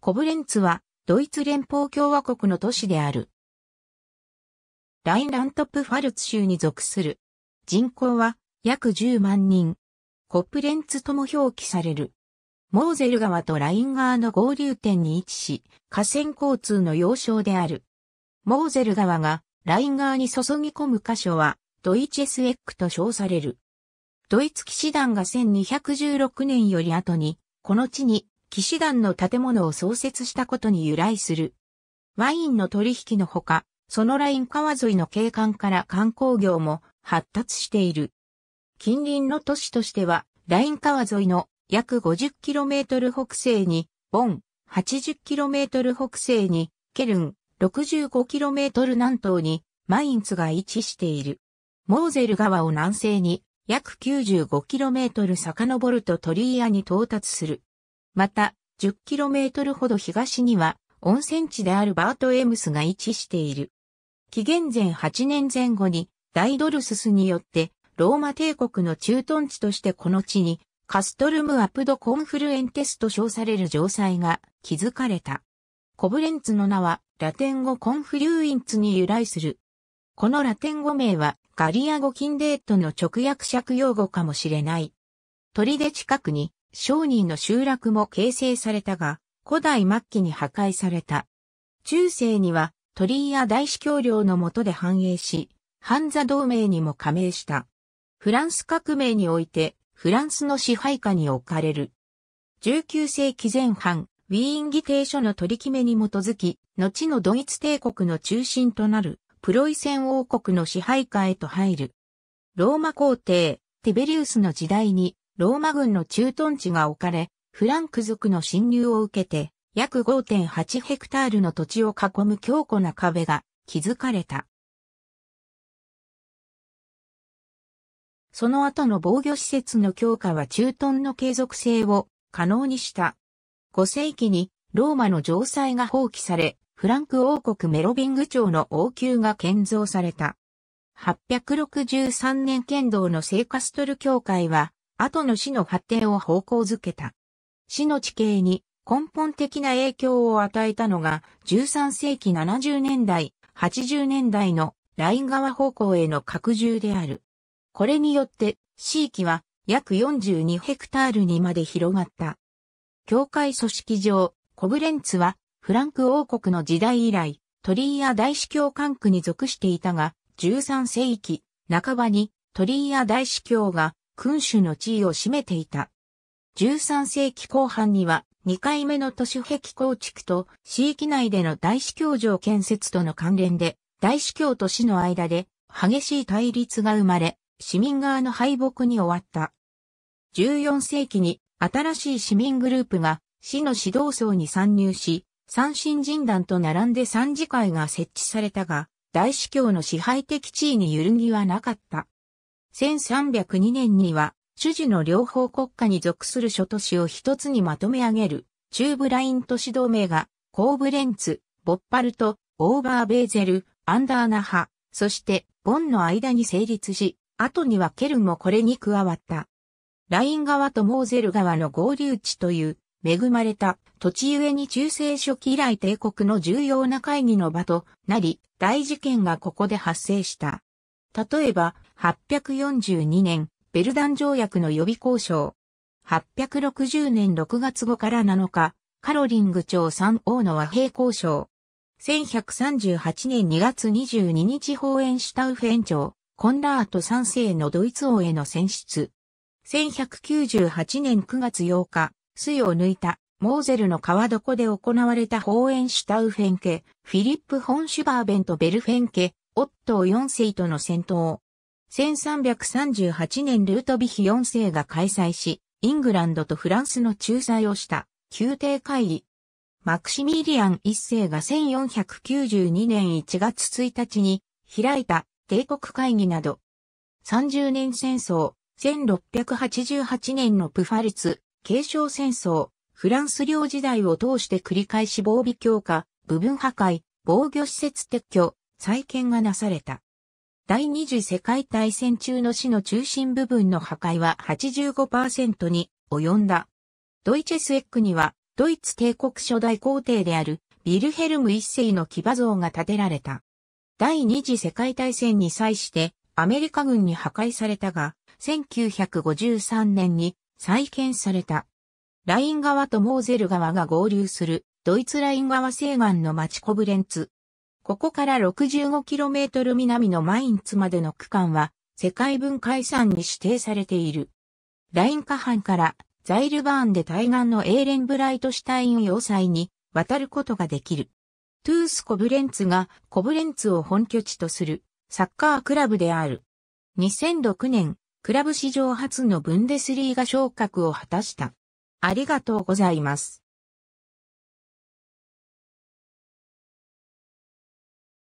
コブレンツは、ドイツ連邦共和国の都市である。ラインラントップファルツ州に属する。人口は約10万人。コプレンツとも表記される。モーゼル川とライン川の合流点に位置し、河川交通の要衝である。モーゼル川がライン川に注ぎ込む箇所は、ドイチェスエックと称される。ドイツ騎士団が1216年より後に、この地に騎士団の建物を創設したことに由来する。ワインの取引のほか、そのライン川沿いの景観から観光業も発達している。近隣の都市としては、ライン川沿いの約 50km 北西に、ボン、80km 北西に、ケルン、65km 南東に、マインツが位置している。モーゼル川を南西に、約 95km 遡るとトリーアに到達する。また、10km ほど東には、温泉地であるバートエムスが位置している。紀元前8年前後に、ダイドルススによって、ローマ帝国の駐屯地としてこの地に、カストルムアプドコンフルエンテスと称される城塞が築かれた。コブレンツの名は、ラテン語コンフリューインツに由来する。このラテン語名は、ガリア語キンデートの直訳借用語かもしれない。砦近くに、商人の集落も形成されたが、古代末期に破壊された。中世には鳥居や大司教領の下で繁栄し、ンザ同盟にも加盟した。フランス革命において、フランスの支配下に置かれる。19世紀前半、ウィーン議定書の取り決めに基づき、後のドイツ帝国の中心となる、プロイセン王国の支配下へと入る。ローマ皇帝、ティベリウスの時代に、ローマ軍の駐屯地が置かれ、フランク族の侵入を受けて、約5.8ヘクタールの土地を囲む強固な壁が築かれた。その後の防御施設の強化は駐屯の継続性を可能にした。5世紀にローマの城塞が放棄され、フランク王国メロビング朝の王宮が建造された。863年剣道の聖カストル教会は後の市の発展を方向づけた。市の地形に根本的な影響を与えたのが13世紀70年代、80年代のライン川方向への拡充である。これによって地域は約42ヘクタールにまで広がった。教会組織上、コブレンツはフランク王国の時代以来、鳥居や大司教管区に属していたが、13世紀半ばに鳥居や大司教が君主の地位を占めていた。13世紀後半には2回目の都市壁構築と市域内での大司教城建設との関連で大司教と市の間で激しい対立が生まれ市民側の敗北に終わった。14世紀に新しい市民グループが市の指導層に参入し三神人団と並んで三次会が設置されたが大司教の支配的地位に揺るぎはなかった。1302年には、主事の両方国家に属する諸都市を一つにまとめ上げる、中部ライン都市同盟が、コーブレンツ、ボッパルト、オーバーベーゼル、アンダーナハ、そして、ボンの間に成立し、後にはケルンもこれに加わった。ライン側とモーゼル側の合流地という、恵まれた土地ゆえに中世初期以来帝国の重要な会議の場となり、大事件がここで発生した。例えば、842年、ベルダン条約の予備交渉。860年6月後から7日、カロリング朝三王の和平交渉。1138年2月22日法演シュタウフェン朝、コンラート3世のドイツ王への選出。1198年9月8日、水を抜いた、モーゼルの川床で行われた法演シュタウフェン家、フィリップ・ホンシュバーベンとベルフェン家、オットー4世との戦闘。1338年ルートヴィヒ4世が開催し、イングランドとフランスの仲裁をした宮廷会議。マクシミリアン1世が1492年1月1日に開いた帝国会議など。30年戦争、1688年のプファルツ、継承戦争、フランス領時代を通して繰り返し防備強化、部分破壊、防御施設撤去、再建がなされた。第二次世界大戦中の市の中心部分の破壊は85%に及んだ。ドイチェスエックには、ドイツ帝国初代皇帝であるビルヘルム一世の騎馬像が建てられた。第二次世界大戦に際してアメリカ軍に破壊されたが、1953年に再建された。ライン川とモーゼル川が合流するドイツライン川西岸の町コブレンツここから 65km 南のマインツまでの区間は世界文化遺産に指定されている。ライン下半からザイルバーンで対岸のエーレンブライトシュタイン要塞に渡ることができる。トゥース・コブレンツがコブレンツを本拠地とするサッカークラブである。2006年、クラブ史上初のブンデスリーが昇格を果たした。ありがとうございます。